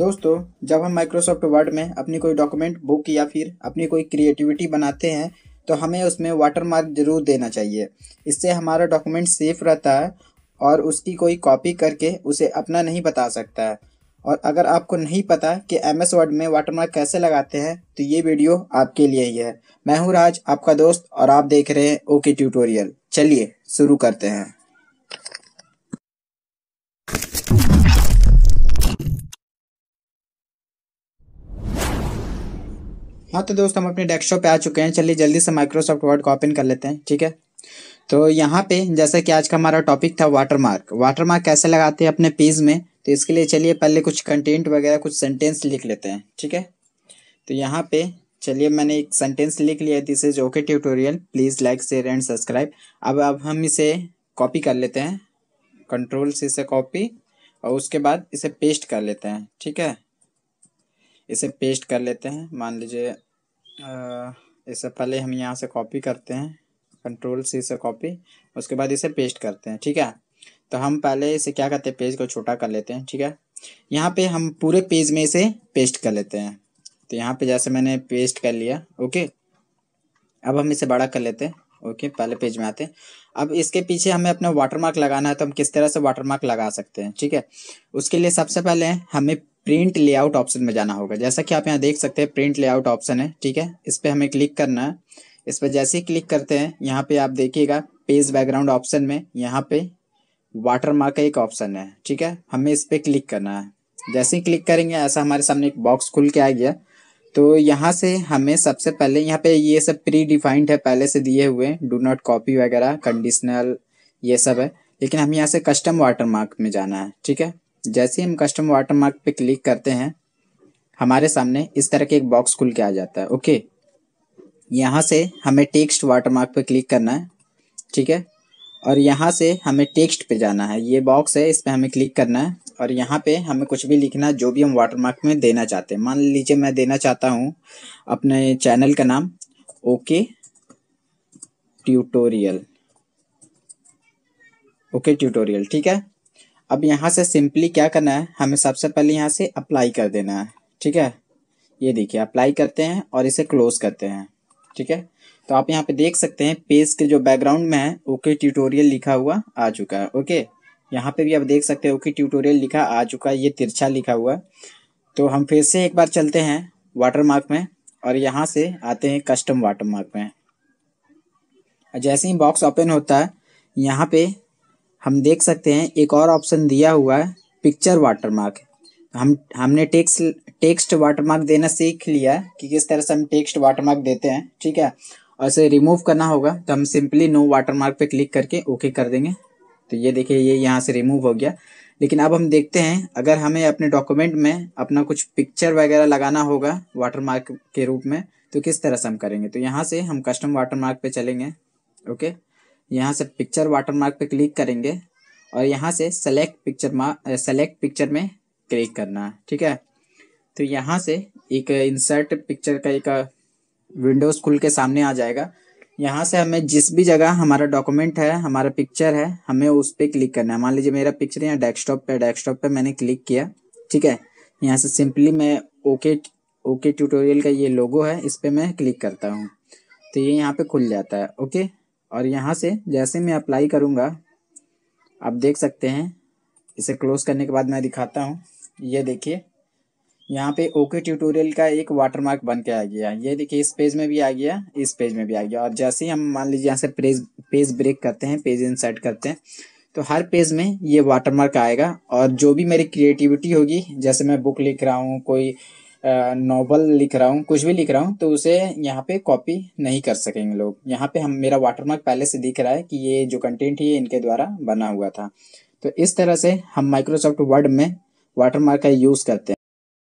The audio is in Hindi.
दोस्तों जब हम माइक्रोसॉफ्ट वर्ड में अपनी कोई डॉक्यूमेंट बुक या फिर अपनी कोई क्रिएटिविटी बनाते हैं तो हमें उसमें वाटर मार्क जरूर देना चाहिए इससे हमारा डॉक्यूमेंट सेफ रहता है और उसकी कोई कॉपी करके उसे अपना नहीं बता सकता है और अगर आपको नहीं पता कि एम एस वर्ड में वाटरमार्क कैसे लगाते हैं तो ये वीडियो आपके लिए ही है मैं हूँ राज आपका दोस्त और आप देख रहे हैं ओके ट्यूटोरियल चलिए शुरू करते हैं हाँ तो दोस्त हम अपने डेस्कटॉप पे आ चुके हैं चलिए जल्दी से माइक्रोसॉफ्ट वर्ड को ओपन कर लेते हैं ठीक है तो यहाँ पे जैसा कि आज का हमारा टॉपिक था वाटरमार्क वाटरमार्क कैसे लगाते हैं अपने पेज में तो इसके लिए चलिए पहले कुछ कंटेंट वगैरह कुछ सेंटेंस लिख लेते हैं ठीक है तो यहाँ पे चलिए मैंने एक सेंटेंस लिख लिया this is okay tutorial please like share and subscribe अब अब हम इसे कॉपी कर लेते हैं कंट्रोल से इसे कॉपी और उसके बाद इसे पेस्ट कर लेते हैं ठीक है इसे पेस्ट कर लेते हैं मान लीजिए इसे पहले हम यहाँ से कॉपी करते हैं कंट्रोल सी से कॉपी उसके बाद इसे पेस्ट करते हैं ठीक है तो हम पहले इसे क्या करते हैं पेज को छोटा कर लेते हैं ठीक है यहाँ पे हम पूरे पेज में इसे पेस्ट कर लेते हैं तो यहाँ पे जैसे मैंने पेस्ट कर लिया ओके अब हम इसे बड़ा कर लेते हैं ओके पहले पेज में आते हैं अब इसके पीछे हमें अपना वाटरमार्क लगाना है तो हम किस तरह से वाटरमार्क लगा सकते हैं ठीक है उसके लिए सबसे पहले हमें प्रिंट लेआउट ऑप्शन में जाना होगा जैसा कि आप यहाँ देख सकते हैं प्रिंट लेआउट ऑप्शन है ठीक है इस पर हमें क्लिक करना है इस पर जैसे ही क्लिक करते हैं यहाँ पे आप देखिएगा पेज बैकग्राउंड ऑप्शन में यहाँ पे वाटर मार्क का एक ऑप्शन है ठीक है हमें इस पर क्लिक करना है जैसे ही क्लिक करेंगे ऐसा हमारे सामने एक बॉक्स खुल के आ गया तो यहाँ से हमें सबसे पहले यहाँ पे ये सब प्री डिफाइंड है पहले से दिए हुए डू नॉट कॉपी वगैरह कंडीशनल ये सब है लेकिन हमें यहाँ से कस्टम वाटर मार्क में जाना है ठीक है जैसे हम कस्टम वाटरमार्क पे क्लिक करते हैं हमारे सामने इस तरह के एक बॉक्स खुल के आ जाता है ओके यहाँ से हमें टेक्स्ट वाटरमार्क पे क्लिक करना है ठीक है और यहाँ से हमें टेक्स्ट पे जाना है ये बॉक्स है इस पर हमें क्लिक करना है और यहाँ पे हमें कुछ भी लिखना है जो भी हम वाटरमार्क में देना चाहते हैं मान लीजिए मैं देना चाहता हूँ अपने चैनल का नाम ओके ट्यूटोरियल ओके ट्यूटोरियल ठीक है अब यहाँ से सिंपली क्या करना है हमें सबसे पहले यहाँ से अप्लाई कर देना है ठीक है ये देखिए अप्लाई करते हैं और इसे क्लोज करते हैं ठीक है तो आप यहाँ पे देख सकते हैं पेज के जो बैकग्राउंड में है ओके ट्यूटोरियल लिखा हुआ आ चुका है ओके यहाँ पे भी आप देख सकते हैं ओके ट्यूटोरियल लिखा आ चुका है ये तिरछा लिखा हुआ तो हम फिर से एक बार चलते हैं वाटर मार्क में और यहाँ से आते हैं कस्टम वाटर मार्क में जैसे ही बॉक्स ओपन होता है यहाँ पे हम देख सकते हैं एक और ऑप्शन दिया हुआ है पिक्चर वाटरमार्क हम हमने टेक्स टेक्स्ट वाटरमार्क देना सीख लिया कि किस तरह से हम टेक्स्ट वाटरमार्क देते हैं ठीक है और इसे रिमूव करना होगा तो हम सिंपली नो वाटरमार्क पे क्लिक करके ओके कर देंगे तो ये देखिए ये यहाँ से रिमूव हो गया लेकिन अब हम देखते हैं अगर हमें अपने डॉक्यूमेंट में अपना कुछ पिक्चर वगैरह लगाना होगा वाटरमार्क के रूप में तो किस तरह से हम करेंगे तो यहाँ से हम कस्टम वाटरमार्क पे चलेंगे ओके यहाँ से पिक्चर वाटरमार्क पे क्लिक करेंगे और यहाँ से select picture mark select picture में क्लिक करना है ठीक है तो यहाँ से एक इंसर्ट पिक्चर का एक विंडोज़ खुल के सामने आ जाएगा यहाँ से हमें जिस भी जगह हमारा डॉक्यूमेंट है हमारा पिक्चर है हमें उस पर क्लिक करना है मान लीजिए मेरा पिक्चर यहाँ डेस्कटॉप पे डेस्कटॉप पे मैंने क्लिक किया ठीक है यहाँ से सिंपली मैं ओके ओके ट्यूटोरियल का ये लोगो है इस पर मैं क्लिक करता हूँ तो ये यहाँ पे खुल जाता है ओके और यहाँ से जैसे मैं अप्लाई करूँगा आप देख सकते हैं इसे क्लोज करने के बाद मैं दिखाता हूँ ये देखिए यहाँ पे ओके ट्यूटोरियल का एक वाटरमार्क बन के आ गया ये देखिए इस पेज में भी आ गया इस पेज में भी आ गया और जैसे ही हम मान लीजिए यहाँ से पेज पेज ब्रेक करते हैं पेज इंसर्ट करते हैं तो हर पेज में ये वाटरमार्क आएगा और जो भी मेरी क्रिएटिविटी होगी जैसे मैं बुक लिख रहा हूँ कोई नॉवल लिख रहा हूँ कुछ भी लिख रहा हूँ तो उसे यहाँ पे कॉपी नहीं कर सकेंगे लोग यहाँ पे हम मेरा वाटरमार्क पहले से दिख रहा है कि ये जो कंटेंट है ये इनके द्वारा बना हुआ था तो इस तरह से हम माइक्रोसॉफ्ट वर्ड में वाटरमार्क का यूज़ करते हैं